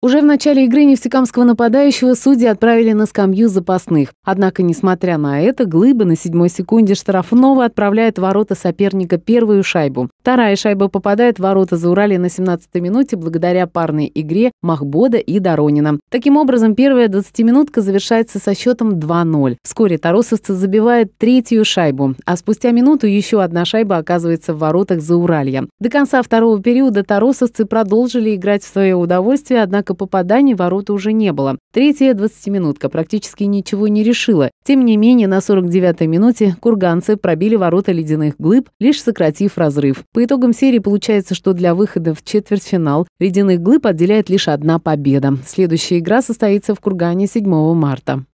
Уже в начале игры нефтекамского нападающего судьи отправили на скамью запасных. Однако, несмотря на это, Глыба на седьмой секунде штрафного отправляет в ворота соперника первую шайбу. Вторая шайба попадает в ворота за Урали на 17-й минуте благодаря парной игре Махбода и Доронина. Таким образом, первая 20-минутка завершается со счетом 2-0. Вскоре таросовцы забивают третью шайбу, а спустя минуту еще одна шайба оказывается в воротах за Уралья. До конца второго периода таросовцы продолжили играть в свое удовольствие, однако только попаданий ворота уже не было. Третья 20-минутка практически ничего не решила. Тем не менее, на 49-й минуте курганцы пробили ворота ледяных глыб, лишь сократив разрыв. По итогам серии получается, что для выхода в четвертьфинал ледяных глыб отделяет лишь одна победа. Следующая игра состоится в Кургане 7 марта.